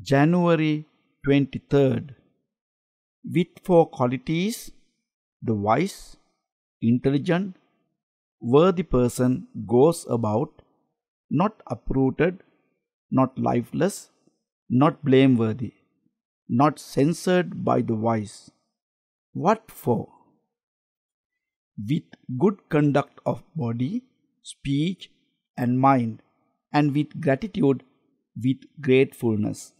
January 23rd. With four qualities, the wise, intelligent, worthy person goes about, not uprooted, not lifeless, not blameworthy, not censored by the wise. What for? With good conduct of body, speech, and mind, and with gratitude, with gratefulness.